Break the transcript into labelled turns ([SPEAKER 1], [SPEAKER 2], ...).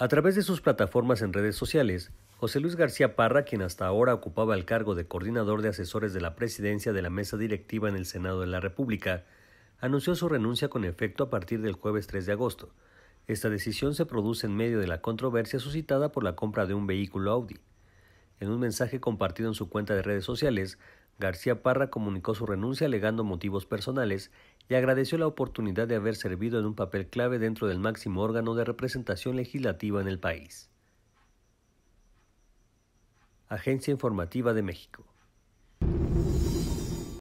[SPEAKER 1] A través de sus plataformas en redes sociales, José Luis García Parra, quien hasta ahora ocupaba el cargo de coordinador de asesores de la presidencia de la mesa directiva en el Senado de la República, anunció su renuncia con efecto a partir del jueves 3 de agosto. Esta decisión se produce en medio de la controversia suscitada por la compra de un vehículo Audi. En un mensaje compartido en su cuenta de redes sociales, García Parra comunicó su renuncia alegando motivos personales y agradeció la oportunidad de haber servido en un papel clave dentro del máximo órgano de representación legislativa en el país. Agencia Informativa de México.